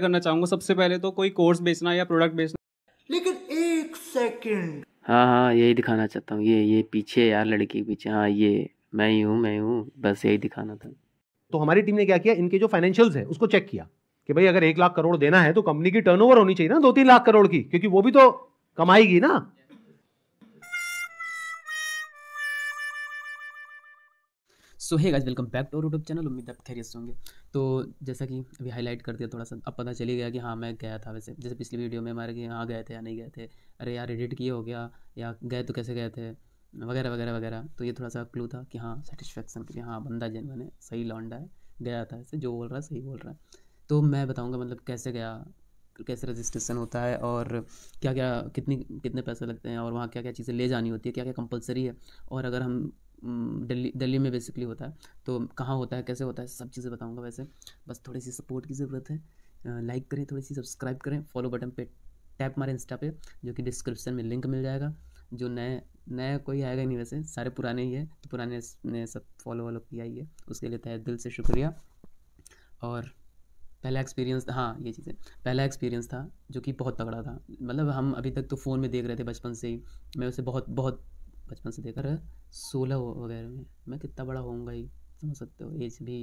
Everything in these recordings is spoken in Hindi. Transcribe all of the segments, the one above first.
करना चाहूंगा सबसे पहले तो कोई कोर्स बेचना या प्रोडक्ट बेचना लेकिन एक सेकंड हाँ हाँ यही दिखाना चाहता हूँ ये ये पीछे यार लड़की के पीछे हाँ ये मैं ही हूँ मैं हूँ बस यही दिखाना था तो हमारी टीम ने क्या किया इनके जो फाइनेंशियल्स है उसको चेक किया कि भाई अगर एक लाख करोड़ देना है तो कंपनी की टर्नओवर होनी चाहिए ना दो तीन लाख करोड़ की क्योंकि वो भी तो कमाएगी ना सो है guys welcome back to our YouTube channel उम्मीद आप खैरियत होंगे तो जैसा कि अभी हाईलाइट कर दिया थोड़ा सा अब पता चली गया कि हाँ मैं गया था वैसे जैसे पिछली वीडियो में हमारे कि हाँ गए थे या नहीं गए थे अरे यार एडिट किए हो गया या गए तो कैसे गए थे वगैरह वगैरह वगैरह तो ये थोड़ा सा क्लू था कि हाँ सेटिस्फेक्शन के लिए हाँ बंदा जिन मैंने सही लौंडा है गया था ऐसे जो बोल रहा है सही बोल रहा है तो मैं बताऊँगा मतलब कैसे गया कैसे रजिस्ट्रेशन होता है और क्या क्या कितनी कितने पैसे लगते हैं और वहाँ क्या क्या चीज़ें ले जानी होती है क्या क्या कंपलसरी है और अगर हम दिल्ली दिल्ली में बेसिकली होता है तो कहाँ होता है कैसे होता है सब चीज़ें बताऊँगा वैसे बस थोड़ी सी सपोर्ट की ज़रूरत है लाइक करें थोड़ी सी सब्सक्राइब करें फॉलो बटन पे टैप मारें इंस्टा पे जो कि डिस्क्रिप्शन में लिंक मिल जाएगा जो नए नया कोई आएगा नहीं वैसे सारे पुराने ही है तो पुराने ने सब फॉलो वॉलो किया ही है उसके लिए तय दिल से शुक्रिया और पहला एक्सपीरियंस हाँ ये चीज़ें पहला एक्सपीरियंस था जो कि बहुत तगड़ा था मतलब हम अभी तक तो फ़ोन में देख रहे थे बचपन से ही मैं उसे बहुत बहुत बचपन से देखा रहा सोलह वगैरह में मैं कितना बड़ा होऊंगा ही समझ सकते हो एज भी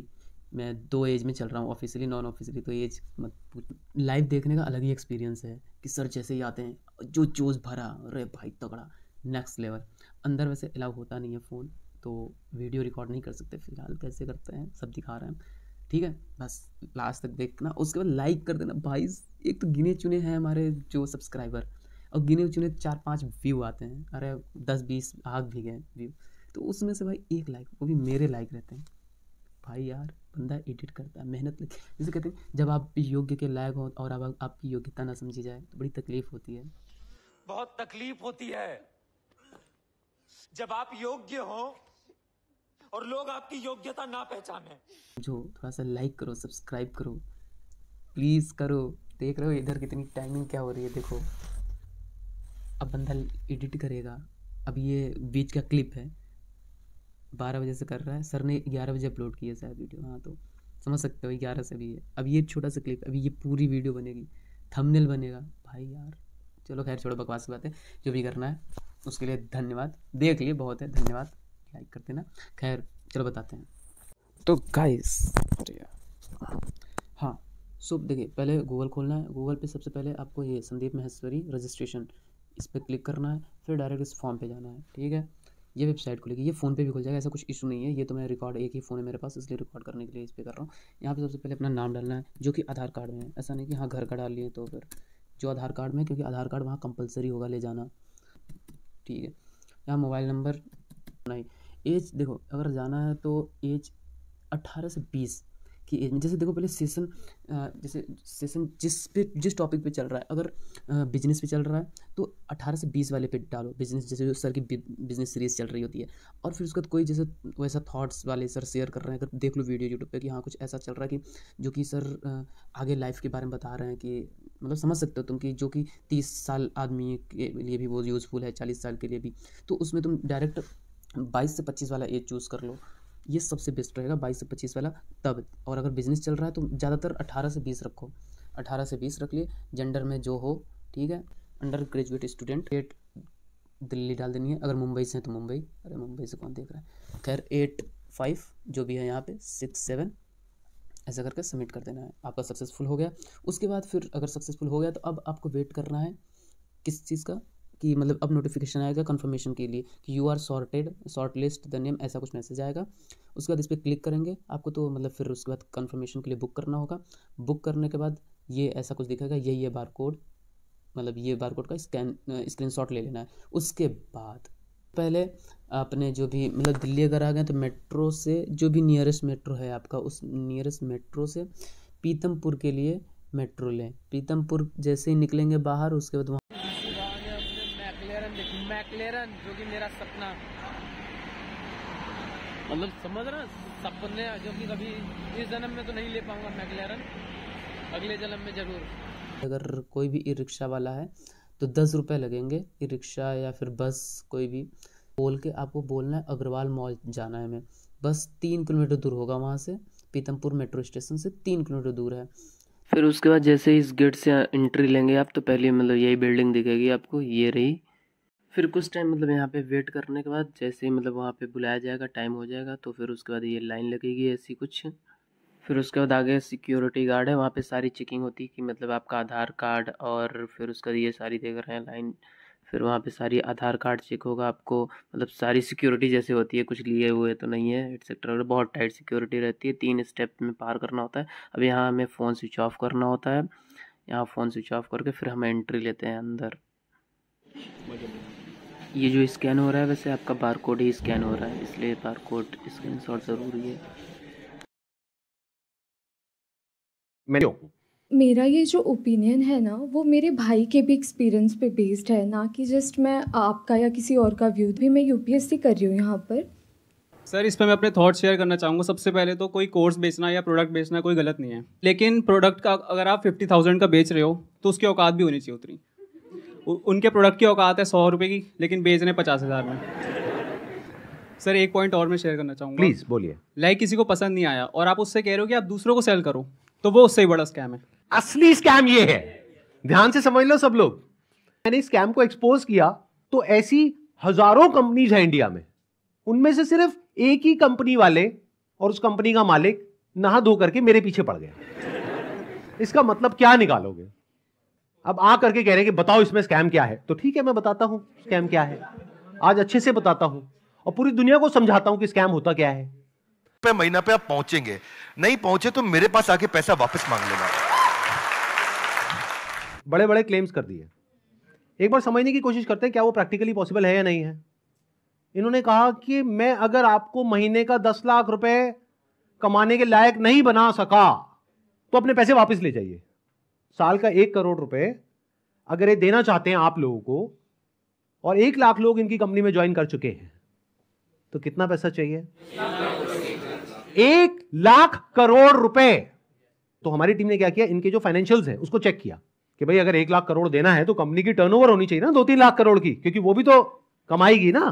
मैं दो एज में चल रहा हूँ ऑफिशियली नॉन ऑफिशियली तो एज मत पूछ लाइव देखने का अलग ही एक्सपीरियंस है कि सर जैसे ही आते हैं जो जोश भरा अरे भाई तगड़ा नेक्स्ट लेवल अंदर वैसे अलाउ होता नहीं है फ़ोन तो वीडियो रिकॉर्ड नहीं कर सकते फिलहाल कैसे करते हैं सब दिखा रहे हैं ठीक है बस लास्ट तक देखना उसके बाद लाइक कर देना भाई एक तो गिने चुने हैं हमारे जो सब्सक्राइबर और गिने चुने चार पाँच व्यू आते हैं अरे दस बीस आग भी गए व्यू तो उसमें से भाई एक लाइक वो भी मेरे लाइक रहते हैं भाई यार बंदा एडिट करता है मेहनत लगे जैसे कहते हैं जब आप योग्य के लायक हो और अब आपकी योग्यता ना समझी जाए तो बड़ी तकलीफ होती है बहुत तकलीफ होती है जब आप योग्य हो और लोग आपकी योग्यता ना पहचाने जो थोड़ा सा लाइक करो सब्सक्राइब करो प्लीज़ करो देख रहे हो इधर कितनी टाइमिंग क्या हो रही है देखो अब बंदा एडिट करेगा अब ये बीच का क्लिप है बारह बजे से कर रहा है सर ने ग्यारह बजे अपलोड किया शायद वीडियो हाँ तो समझ सकते हो ग्यारह से भी है अब ये छोटा सा क्लिप अभी ये पूरी वीडियो बनेगी थंबनेल बनेगा भाई यार चलो खैर छोड़ो बकवास की बात है जो भी करना है उसके लिए धन्यवाद देख लिए बहुत है धन्यवाद लाइक कर देना खैर चलो बताते हैं तो गाइस हाँ सो देखिए पहले गूगल खोलना है गूगल पे सबसे पहले आपको ये संदीप महेश्वरी रजिस्ट्रेशन इस पर क्लिक करना है फिर डायरेक्ट इस फॉर्म पे जाना है ठीक है ये वेबसाइट खुलेगी ये फ़ोन पे भी खुल जाएगा ऐसा कुछ इशू नहीं है ये तो मैं रिकॉर्ड एक ही फ़ोन है मेरे पास इसलिए रिकॉर्ड करने के लिए इस पर कर रहा हूँ यहाँ पे सबसे पहले अपना नाम डालना है जो कि आधार कार्ड में है ऐसा नहीं कि हाँ घर का डाल लिए तो फिर जो आधार कार्ड में क्योंकि आधार कार्ड वहाँ कंपलसरी होगा ले जाना ठीक है यहाँ मोबाइल नंबर नहीं एज देखो अगर जाना है तो एज अट्ठारह से बीस की एज में जैसे देखो पहले सेशन जैसे सेशन जिस पे जिस टॉपिक पे चल रहा है अगर बिजनेस पे चल रहा है तो 18 से 20 वाले पे डालो बिजनेस जैसे जो सर की बिजनेस सीरीज चल रही होती है और फिर उसके बाद कोई जैसे वैसा थॉट्स वाले सर शेयर कर रहे हैं अगर देख लो वीडियो यूट्यूब पर कि हाँ कुछ ऐसा चल रहा है कि जो कि सर आगे लाइफ के बारे में बता रहे हैं कि मतलब समझ सकते हो तुम कि जो कि तीस साल आदमी के लिए भी वो यूज़फुल है चालीस साल के लिए भी तो उसमें तुम डायरेक्ट बाईस से पच्चीस वाला एज चूज़ कर लो ये सबसे बेस्ट रहेगा बाईस से पच्चीस वाला तब और अगर बिजनेस चल रहा है तो ज़्यादातर अठारह से बीस रखो अठारह से बीस रख लिए जेंडर में जो हो ठीक है undergraduate student at Delhi डाल देनी है अगर मुंबई से है तो मुंबई अरे मुंबई से कौन देख रहा है खैर एट फाइव जो भी है यहाँ पे सिक्स सेवन ऐसा करके सबमिट कर देना है आपका सक्सेसफुल हो गया उसके बाद फिर अगर सक्सेसफुल हो गया तो अब आपको वेट करना है किस चीज़ का कि मतलब अब नोटिफिकेशन आएगा कन्फर्मेशन के लिए कि you are sorted shortlist the name ऐसा कुछ मैसेज आएगा उसके बाद इस पर क्लिक करेंगे आपको तो मतलब फिर उसके बाद कन्फर्मेशन के लिए बुक करना होगा बुक करने के बाद ये ऐसा कुछ दिखेगा यही है बार कोड मतलब ये बार कोड का स्कैन स्क्रीन ले लेना है उसके बाद पहले आपने जो भी मतलब दिल्ली अगर आ गए तो मेट्रो से जो भी नियरेस्ट मेट्रो है आपका उस नियरेस्ट मेट्रो से पीतमपुर के लिए मेट्रो लें पीतमपुर जैसे ही निकलेंगे बाहर उसके बाद मिलन जो कि मेरा सपना मतलब समझ रहा सपने जो कि कभी इस जन्म में तो नहीं ले पाऊंगा मैकलेरन अगले जन्म में जरूर अगर कोई भी ई रिक्शा वाला है तो दस रुपए लगेंगे ई रिक्शा या फिर बस कोई भी बोल के आपको बोलना है अग्रवाल मॉल जाना है हमें बस तीन किलोमीटर दूर होगा वहाँ से पीतमपुर मेट्रो स्टेशन से तीन किलोमीटर दूर है फिर उसके बाद जैसे इस गेट से एंट्री लेंगे आप तो पहले मतलब यही बिल्डिंग दिखेगी आपको ये रही फिर कुछ टाइम मतलब यहाँ पे वेट करने के बाद जैसे ही मतलब वहाँ पे बुलाया जाएगा टाइम हो जाएगा तो फिर उसके बाद ये लाइन लगेगी ऐसी कुछ फिर उसके बाद आगे सिक्योरिटी गार्ड है वहाँ पे सारी चेकिंग होती है कि मतलब आपका आधार कार्ड और फिर उसका ये सारी देख रहे हैं लाइन फिर वहाँ पे सारी आधार कार्ड चेक होगा आपको मतलब सारी सिक्योरिटी जैसे होती है कुछ लिए हुए तो नहीं है वगैरह बहुत टाइट सिक्योरिटी रहती है तीन स्टेप में पार करना होता है अब यहाँ हमें फ़ोन स्विच ऑफ करना होता है यहाँ फ़ोन स्विच ऑफ करके फिर हम एंट्री लेते हैं अंदर ये जो स्कैन हो रहा है वैसे आपका बार कोड ही स्कैन हो रहा है इसलिए बार कोड स्क्रीन ज़रूरी है मेरा ये जो ओपिनियन है ना वो मेरे भाई के भी एक्सपीरियंस पे बेस्ड है ना कि जस्ट मैं आपका या किसी और का व्यू भी मैं यूपीएससी कर रही हूँ यहाँ पर सर इस पर मैं अपने थॉट शेयर करना चाहूँगा सबसे पहले तो कोई कोर्स बेचना या प्रोडक्ट बेचना कोई गलत नहीं है लेकिन प्रोडक्ट का अगर आप फिफ्टी थाउजेंड का बेच रहे हो तो उसकी औकात भी होनी चाहिए उतनी उनके प्रोडक्ट की औकात है सौ रुपये की लेकिन बेच रहे हैं पचास हज़ार में सर एक पॉइंट और मैं शेयर करना चाहूँगा प्लीज़ बोलिए लाइक किसी को पसंद नहीं आया और आप उससे कह रहे हो कि आप दूसरों को सेल करो तो वो उससे ही बड़ा स्कैम है असली स्कैम ये है ध्यान से समझ लो सब लोग मैंने इस स्कैम को एक्सपोज किया तो ऐसी हजारों कंपनीज हैं इंडिया में उनमें से सिर्फ एक ही कंपनी वाले और उस कंपनी का मालिक नहा धो करके मेरे पीछे पड़ गया इसका मतलब क्या निकालोगे अब आ करके कह रहे हैं कि बताओ इसमें स्कैम क्या है तो ठीक है मैं बताता हूँ स्कैम क्या है आज अच्छे से बताता हूँ और पूरी दुनिया को समझाता हूँ कि स्कैम होता क्या है पे महीना पे आप पहुंचेंगे नहीं पहुंचे तो मेरे पास आके पैसा वापस मांग लेना बड़े बड़े क्लेम्स कर दिए एक बार समझने की कोशिश करते हैं क्या वो प्रैक्टिकली पॉसिबल है या नहीं है इन्होंने कहा कि मैं अगर आपको महीने का दस लाख रुपए कमाने के लायक नहीं बना सका तो अपने पैसे वापस ले जाइए साल का एक करोड़ रुपए अगर ये देना चाहते हैं आप लोगों को और एक लाख लोग इनकी कंपनी में ज्वाइन कर चुके हैं तो कितना पैसा चाहिए एक लाख करोड़ रुपए तो हमारी टीम ने क्या किया इनके जो फाइनेंशियल्स है उसको चेक किया कि भाई अगर एक लाख करोड़ देना है तो कंपनी की टर्नओवर होनी चाहिए ना दो तीन लाख करोड़ की क्योंकि वो भी तो कमाएगी ना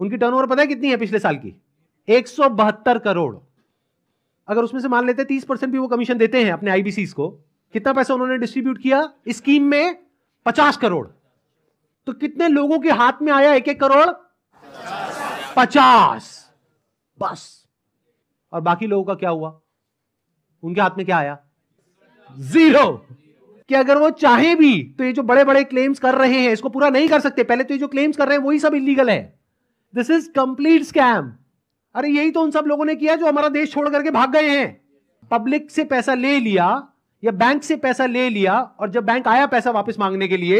उनकी टर्नओवर पता है कितनी है पिछले साल की एक करोड़ अगर उसमें से मान लेते हैं तीस परसेंट भी वो कमीशन देते हैं अपने आईबीसी को कितना पैसा उन्होंने डिस्ट्रीब्यूट किया स्कीम में पचास करोड़ तो कितने लोगों के हाथ में आया एक एक करोड़ पचास बस और बाकी लोगों का क्या हुआ उनके हाथ में क्या आया जीरो कि अगर वो चाहे भी तो ये जो बड़े बड़े क्लेम्स कर रहे हैं इसको पूरा नहीं कर सकते पहले तो ये जो क्लेम्स कर रहे हैं वही सब इलीगल है दिस इज कंप्लीट स्कैम अरे यही तो उन सब लोगों ने किया जो हमारा देश छोड़ करके भाग गए हैं पब्लिक से पैसा ले लिया या बैंक से पैसा ले लिया और जब बैंक आया पैसा वापस मांगने के लिए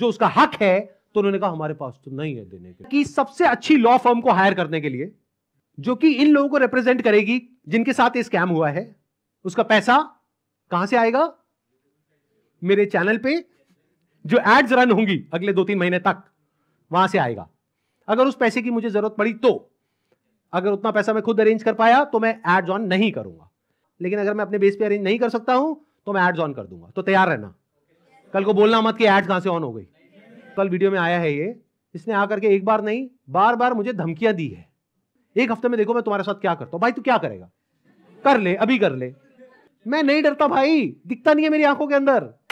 जो उसका हक है तो उन्होंने कहा हमारे पास तो नहीं है देने के कि सबसे अच्छी लॉ फर्म को हायर करने के लिए जो कि इन लोगों को रिप्रेजेंट करेगी जिनके साथ ये स्कैम हुआ है उसका पैसा कहां से आएगा मेरे चैनल पे जो एड्स रन होंगी अगले दो तीन महीने तक वहां से आएगा अगर उस पैसे की मुझे जरूरत पड़ी तो अगर उतना पैसा मैं खुद अरेंज कर पाया तो मैं एड्स ऑन नहीं करूंगा लेकिन अगर मैं अपने बेस पे अरेंज नहीं कर सकता हूं तो मैं एड्स ऑन कर दूंगा तो तैयार रहना कल को बोलना मत कि एड्स कहां से ऑन हो गई कल वीडियो में आया है ये इसने आकर के एक बार नहीं बार बार मुझे धमकियां दी है एक हफ्ते में देखो मैं तुम्हारे साथ क्या करता हूं भाई तू क्या करेगा कर ले अभी कर ले मैं नहीं डरता भाई दिखता नहीं है मेरी आंखों के अंदर